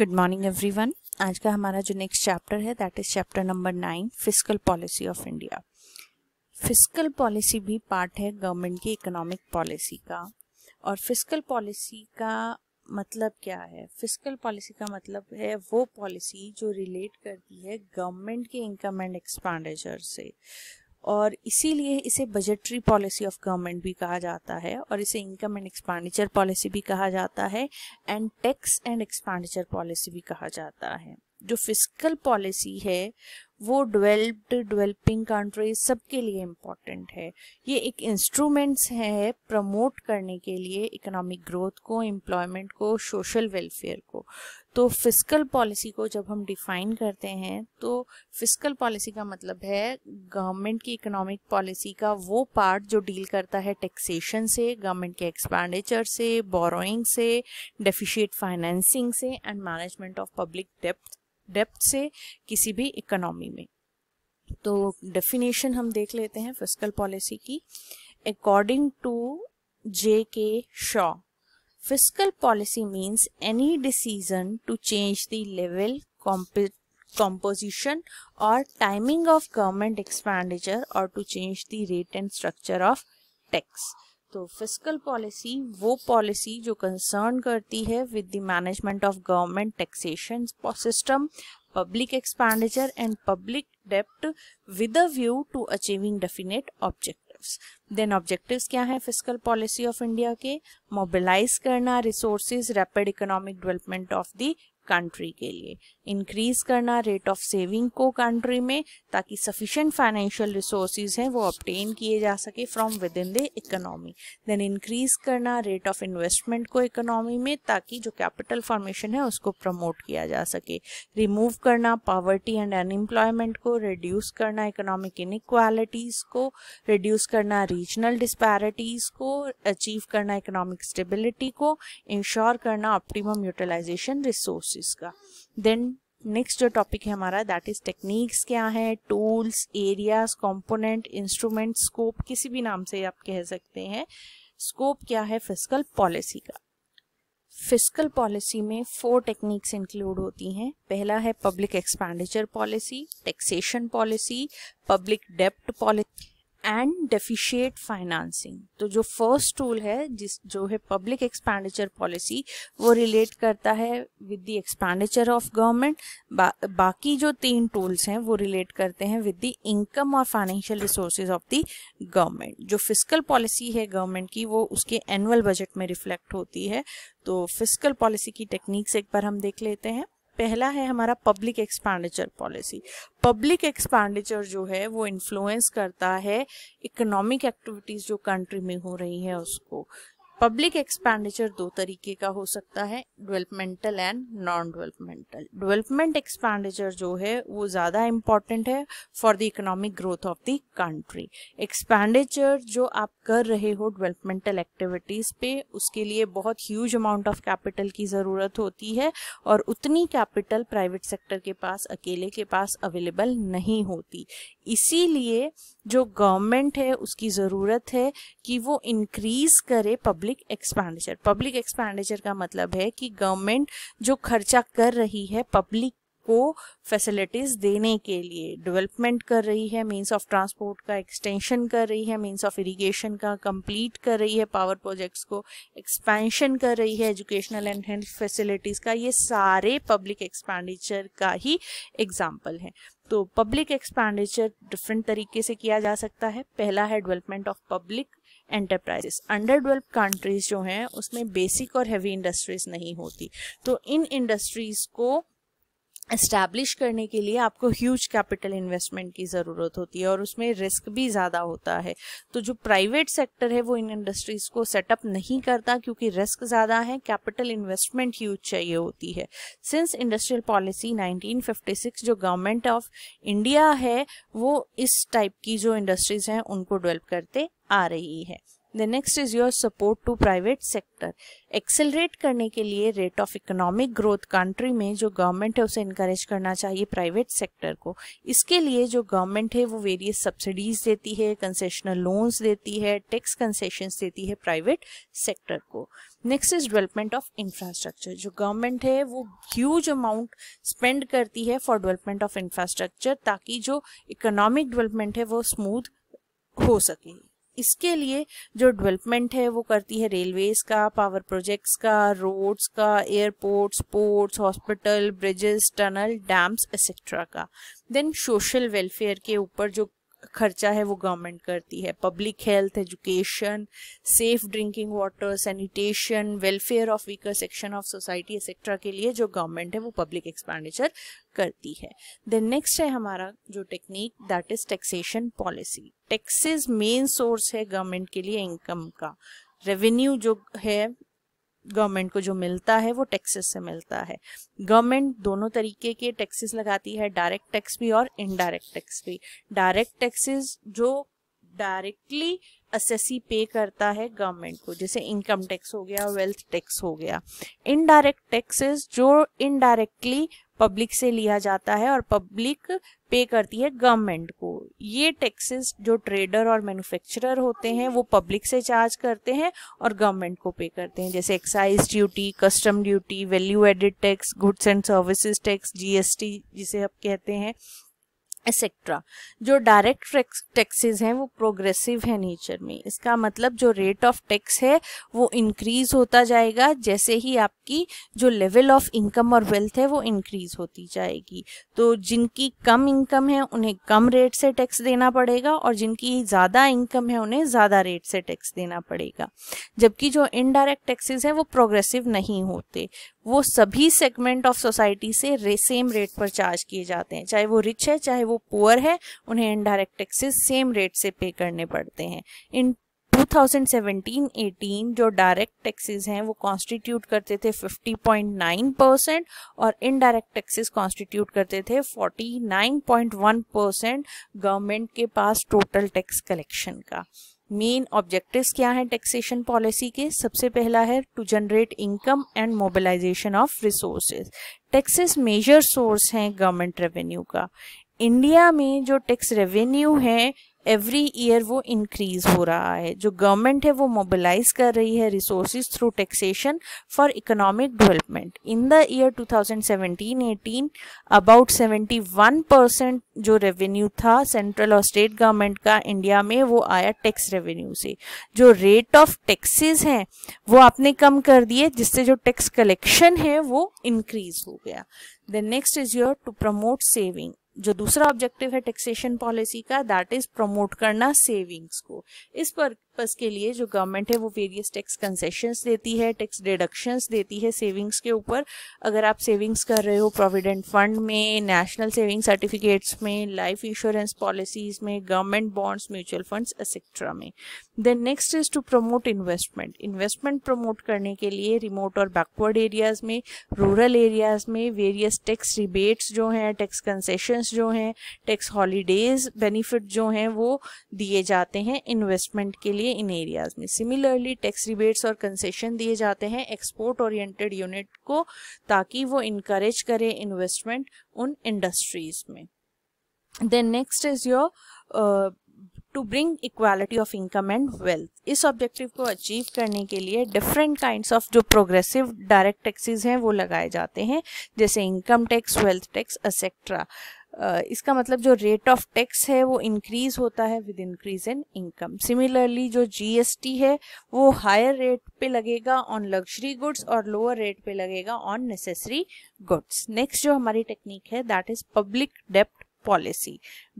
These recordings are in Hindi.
गुड मॉर्निंग एवरीवन आज का हमारा जो नेक्स्ट चैप्टर है that is chapter number nine physical policy of India physical policy भी पार्ट है गवर्नमेंट की इकोनॉमिक पॉलिसी का और फिजिकल पॉलिसी का मतलब क्या है फिजिकल पॉलिसी का मतलब है वो पॉलिसी जो रिलेट करती है गवर्नमेंट के इनकम एंड एक्सपेंडिचर से और इसीलिए इसे बजटरी पॉलिसी ऑफ गवर्नमेंट भी कहा जाता है और इसे इनकम एंड एक्सपेंडिचर पॉलिसी भी कहा जाता है and tax and expenditure policy भी कहा जाता है जो फिजिकल पॉलिसी है वो डेवलप्ड डेवलपिंग कंट्रीज सबके लिए इम्पॉर्टेंट है ये एक इंस्ट्रूमेंट्स है प्रमोट करने के लिए इकोनॉमिक ग्रोथ को एम्प्लॉयमेंट को सोशल वेलफेयर को तो फिजिकल पॉलिसी को जब हम डिफाइन करते हैं तो फिजिकल पॉलिसी का मतलब है गवर्नमेंट की इकोनॉमिक पॉलिसी का वो पार्ट जो डील करता है टैक्सेशन से गवर्नमेंट के एक्सपेंडिचर से बोरोइंग से डेफिशिएट फाइनेंसिंग से and management of public depth depth से किसी भी इकोनॉमी में तो डेफिनेशन हम देख लेते हैं फिजिकल पॉलिसी की according to J K Shaw physical policy means any decision to change the level composition और टाइमिंग ऑफ गवर्नमेंट एक्सपेंडिचर और to change the rate and structure of tax तो फिजिकल पॉलिसी वो पॉलिसी जो कंसर्न करती है with the management of government taxation system public expenditure and public डेप्ट with a view to achieving definite objectives then objectives क्या है फिजिकल पॉलिसी ऑफ इंडिया के मोबिलाइज करना resource rapid economic development of the country के लिए इंक्रीज करना रेट ऑफ सेविंग को कंट्री में ताकि सफिशेंट फाइनेंशियल रिसोर्स हैं वो ऑप्टेन किए जा सके from within the economy then increase करना रेट ऑफ इन्वेस्टमेंट को इकोनॉमी में ताकि जो कैपिटल फॉर्मेशन है उसको प्रमोट किया जा सके रिमूव करना पॉवर्टी एंड अनएम्प्लॉयमेंट को रिड्यूस करना इकोनॉमिक इनक्वालिटीज को रिड्यूस करना रीजनल डिस्पैरिटीज को अचीव करना इकोनॉमिक स्टेबिलिटी को इंश्योर करना ऑप्टिमम यूटिलाइजेशन रिसोर्सेज का देन नेक्स्ट जो टॉपिक है हमारा दैट इज टेक्निक्स क्या है tools areas component instrument scope किसी भी नाम से आप कह सकते हैं स्कोप क्या है फिजिकल पॉलिसी का फिजिकल पॉलिसी में फोर टेक्निक्स इंक्लूड होती हैं पहला है public expenditure policy taxation policy public डेप्ट पॉलिसी एंड डेफिशिएट फाइनेंसिंग तो जो फर्स्ट टूल है जिस जो है पब्लिक एक्सपेंडिचर पॉलिसी वो रिलेट करता है with the expenditure of government बाकी जो तीन टूल्स हैं वो रिलेट करते हैं विद द इनकम और financial resources of the government जो फिजिकल पॉलिसी है गवर्नमेंट की वो उसके एनुअल बजट में रिफ्लेक्ट होती है तो फिजिकल पॉलिसी की टेक्निक्स एक बार हम देख लेते हैं पहला है हमारा public expenditure policy public expenditure जो है वो इन्फ्लुएंस करता है इकोनॉमिक एक्टिविटीज़ जो कंट्री में हो रही है उसको पब्लिक एक्सपेंडिचर दो तरीके का हो सकता है developmental and non developmental development expenditure जो है वो ज़्यादा इम्पॉर्टेंट है for the economic growth of the country expenditure जो आप कर रहे हो डेवलपमेंटल एक्टिविटीज़ पे उसके लिए बहुत ह्यूज अमाउंट ऑफ कैपिटल की ज़रूरत होती है और उतनी कैपिटल प्राइवेट सेक्टर के पास अकेले के पास अवेलेबल नहीं होती इसीलिए जो गवर्नमेंट है उसकी ज़रूरत है कि वो इंक्रीज करे पब्लिक एक्सपेंडिचर पब्लिक एक्सपेंडिचर का मतलब है कि गवर्नमेंट जो खर्चा कर रही है पब्लिक को फैसिलिटीज देने के लिए डेवलपमेंट कर रही है मींस ऑफ ट्रांसपोर्ट का एक्सटेंशन कर रही है मींस ऑफ इरिगेशन का कंप्लीट कर रही है पावर प्रोजेक्ट्स को एक्सपेंशन कर रही है एजुकेशनल एंड हेल्थ फैसिलिटीज का ये सारे पब्लिक एक्सपेंडिचर का ही एग्जाम्पल है तो पब्लिक एक्सपेंडिचर डिफरेंट तरीके से किया जा सकता है पहला है development of public enterprises under develop countries जो हैं उसमें बेसिक और हैवी इंडस्ट्रीज नहीं होती तो इन इंडस्ट्रीज को इस्टेब्लिश करने के लिए आपको ह्यूज कैपिटल इन्वेस्टमेंट की ज़रूरत होती है और उसमें रिस्क भी ज़्यादा होता है तो जो प्राइवेट सेक्टर है वो इन इंडस्ट्रीज़ को सेटअप नहीं करता क्योंकि रिस्क ज़्यादा है कैपिटल इन्वेस्टमेंट ह्यूज चाहिए होती है सिंस इंडस्ट्रियल पॉलिसी 1956 जो गवर्नमेंट ऑफ इंडिया है वो इस टाइप की जो इंडस्ट्रीज़ हैं उनको डेवलप करते आ रही है the next is your support to private sector accelerate करने के लिए rate of economic growth country में जो गवर्नमेंट है उसे इनकरेज करना चाहिए प्राइवेट सेक्टर को इसके लिए जो गवर्नमेंट है वो वेरियस सब्सिडीज देती है कंसेशनल लोन्स देती है टैक्स कंसेशंस देती है प्राइवेट सेक्टर को next is development of infrastructure जो गवर्नमेंट है वो ह्यूज अमाउंट स्पेंड करती है फॉर डेवलपमेंट ऑफ इंफ्रास्ट्रक्चर ताकि जो इकोनॉमिक डेवलपमेंट है वो स्मूथ हो सके इसके लिए जो डेवलपमेंट है वो करती है रेलवेज का पावर प्रोजेक्ट्स का रोड्स का airports ports hospital bridges tunnel dams etcetera का देन सोशल वेलफेयर के ऊपर जो खर्चा है वो गवर्नमेंट करती है public health education safe drinking water sanitation welfare of weaker section of society etcetera के लिए जो गवर्नमेंट है वो पब्लिक एक्सपेंडिचर करती है देन नेक्स्ट है हमारा जो technique that is taxation policy taxes main source है गवर्नमेंट के लिए इनकम का रेवेन्यू जो है गवर्नमेंट को जो मिलता है वो टैक्सेस से मिलता है गवर्नमेंट दोनों तरीके के टैक्सेस लगाती है डायरेक्ट टैक्स भी और इनडायरेक्ट टैक्स भी डायरेक्ट टैक्सेस जो डायरेक्टली असेसी पे करता है गवर्नमेंट को जैसे इनकम टैक्स हो गया वेल्थ टैक्स हो गया इनडायरेक्ट टैक्सेस जो इनडायरेक्टली पब्लिक से लिया जाता है और पब्लिक पे करती है गवर्नमेंट को ये टैक्सेस जो ट्रेडर और मैन्युफैक्चरर होते हैं वो पब्लिक से चार्ज करते हैं और गवर्नमेंट को पे करते हैं जैसे excise duty custom duty value added tax goods and services tax GST जिसे आप कहते हैं एक्सेट्रा जो डायरेक्ट टैक्सेस हैं वो प्रोग्रेसिव है नेचर में इसका मतलब जो रेट ऑफ टैक्स है वो इंक्रीज होता जाएगा जैसे ही आपकी जो लेवल ऑफ इनकम और वेल्थ है वो इंक्रीज होती जाएगी तो जिनकी कम इनकम है उन्हें कम रेट से टैक्स देना पड़ेगा और जिनकी ज़्यादा इनकम है उन्हें ज़्यादा रेट से टैक्स देना पड़ेगा जबकि जो इनडायरेक्ट टैक्सेस हैं वो प्रोग्रेसिव नहीं होते वो सभी सेगमेंट ऑफ सोसाइटी से रे, सेम रेट पर चार्ज किए जाते हैं चाहे वो रिच है चाहे वो पुअर है उन्हें इनडायरेक्ट टैक्सेस सेम रेट से पे करने पड़ते हैं इन 2017-18 जो डायरेक्ट टैक्सेस हैं वो कॉन्स्टिट्यूट करते थे 50.9 परसेंट और इनडायरेक्ट टैक्सेस कॉन्स्टिट्यूट करते थे 49.1 परसेंट गवर्नमेंट के पास टोटल टैक्स कलेक्शन का मेन ऑब्जेक्टिव्स क्या हैं टैक्सेशन पॉलिसी के सबसे पहला है to generate income and mobilisation of resources taxes major source हैं गवर्नमेंट रेवेन्यू का इंडिया में जो टैक्स रेवेन्यू है एवरी ईयर वो इंक्रीज हो रहा है जो गवर्नमेंट है वो मोबिलाइज कर रही है resource through taxation for economic development in the year 2017-18 about 71 percent जो रेवेन्यू था सेंट्रल और स्टेट गवर्नमेंट का इंडिया में वो आया टैक्स रेवेन्यू से जो रेट ऑफ टैक्सेस हैं वो आपने कम कर दिए जिससे जो टैक्स कलेक्शन है वो इंक्रीज हो गया the next is your to promote saving जो दूसरा ऑब्जेक्टिव है टैक्सेशन पॉलिसी का दैट इज प्रमोट करना सेविंग्स को इस पर पर्पज़ के लिए जो गवर्नमेंट है वो वेरियस टैक्स कंसेशंस देती है टैक्स डिडक्शंस देती है सेविंग्स के ऊपर अगर आप सेविंग्स कर रहे हो प्रोविडेंट फंड में नेशनल सेविंग सर्टिफिकेट्स में लाइफ इंश्योरेंस पॉलिसीज में government bonds mutual funds etcetera में then next is to promote investment investment promote करने के लिए रिमोट और बैकवर्ड एरियाज में रूरल एरियाज में वेरियस टैक्स रिबेट्स जो हैं टैक्स कंसेशंस जो हैं टैक्स हॉलीडेज बेनिफिट जो हैं वो दिए जाते हैं इन्वेस्टमेंट के लिए चाहिए इन एरियाज में सिमिलरली टैक्स रिबेट्स और कंसेशन दिए जाते हैं एक्सपोर्ट ओरिएंटेड यूनिट को ताकि वो इनक्रेज करें इन्वेस्टमेंट उन इंडस्ट्रीज में then next is your to bring equality of income and wealth इस ऑब्जेक्टिव को अचीव करने के लिए डिफरेंट काइंड्स ऑफ जो प्रोग्रेसिव डायरेक्ट टैक्सेस हैं वो लगाए जाते हैं जैसे income tax wealth tax etcetera इसका मतलब जो रेट ऑफ टैक्स है वो इंक्रीज होता है with increase in income similarly जो जीएसटी है वो हायर रेट पे लगेगा ऑन लग्जरी गुड्स और लोअर रेट पे लगेगा ऑन नेसेसरी गुड्स नेक्स्ट जो हमारी टेक्निक है दैट इज पब्लिक डेप्ट पॉलिसी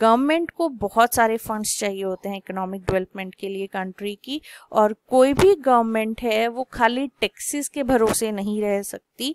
गवर्नमेंट को बहुत सारे फंड्स चाहिए होते हैं इकोनॉमिक डेवलपमेंट के लिए कंट्री की और कोई भी गवर्नमेंट है वो खाली टैक्सेस के भरोसे नहीं रह सकती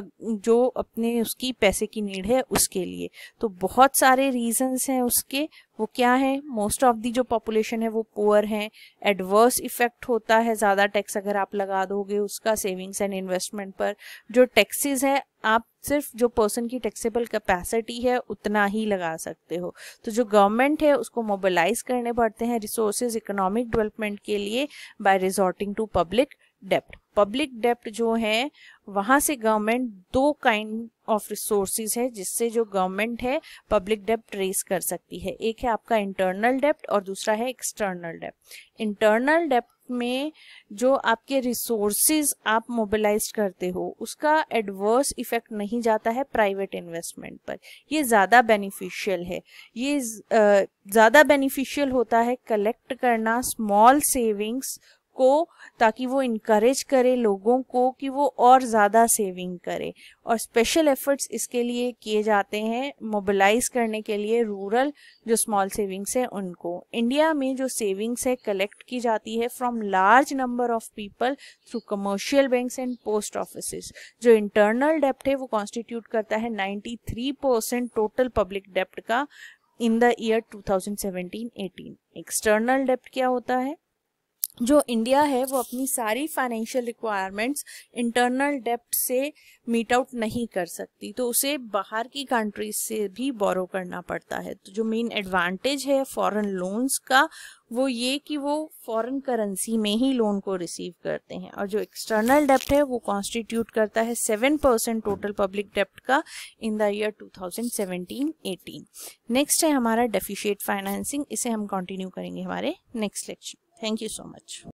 जो अपने उसकी पैसे की नीड है उसके लिए तो बहुत सारे रीजंस हैं उसके वो क्या है मोस्ट ऑफ दी जो पॉपुलेशन है वो पुअर है एडवर्स इफेक्ट होता है ज़्यादा टैक्स अगर आप लगा दोगे उसका सेविंग्स एंड इन्वेस्टमेंट पर जो टैक्सेस है आप सिर्फ जो पर्सन की टैक्सेबल कैपेसिटी है उतना ही लगा सकते हो तो जो गवर्नमेंट है उसको मोबिलाइज करने पड़ते हैं रिसोर्सेज इकोनॉमिक डेवलपमेंट के लिए bye resorting to public dept public डेप्ट जो है वहां से गवर्नमेंट दो काइंड ऑफ रिसोर्सिस है जिससे जो गवर्नमेंट है पब्लिक डेप्ट रेस कर सकती है एक है आपका इंटरनल डेप्ट और दूसरा है एक्सटर्नल डेप्ट इंटरनल डेप्ट में जो आपके रिसोर्सिस आप मोबिलाइज करते हो उसका एडवर्स इफेक्ट नहीं जाता है प्राइवेट इन्वेस्टमेंट पर ये ज़्यादा बेनिफिशियल है ये ज़्यादा बेनिफिशियल होता है कलेक्ट करना स्मॉल सेविंग्स को ताकि वो इनक्रेज करे लोगों को कि वो और ज़्यादा सेविंग करे और स्पेशल एफर्ट्स इसके लिए किए जाते हैं मोबिलाइज करने के लिए रूरल जो स्मॉल सेविंग्स है उनको इंडिया में जो सेविंग्स है कलेक्ट की जाती है from large number of people through commercial banks and post office जो इंटरनल डेप्ट है वो कॉन्स्टिट्यूट करता है नाइन्टी परसेंट टोटल पब्लिक डेप्ट का in the year two thousand external डेप्ट क्या होता है जो इंडिया है वो अपनी सारी फाइनेंशियल रिक्वायरमेंट्स इंटरनल डेप्ट से मीट आउट नहीं कर सकती तो उसे बाहर की कंट्रीज से भी बोरो करना पड़ता है तो जो मेन एडवांटेज है फॉरेन लोन्स का वो ये कि वो फॉरेन करेंसी में ही लोन को रिसीव करते हैं और जो एक्सटर्नल डेप्ट है वो कॉन्स्टिट्यूट करता है सेवन परसेंट टोटल पब्लिक डेप्ट का इन द ईयर 2017-18 नेक्स्ट है हमारा डेफिशिएट फाइनेंसिंग इसे हम कंटिन्यू करेंगे हमारे next lecture Thank you so much.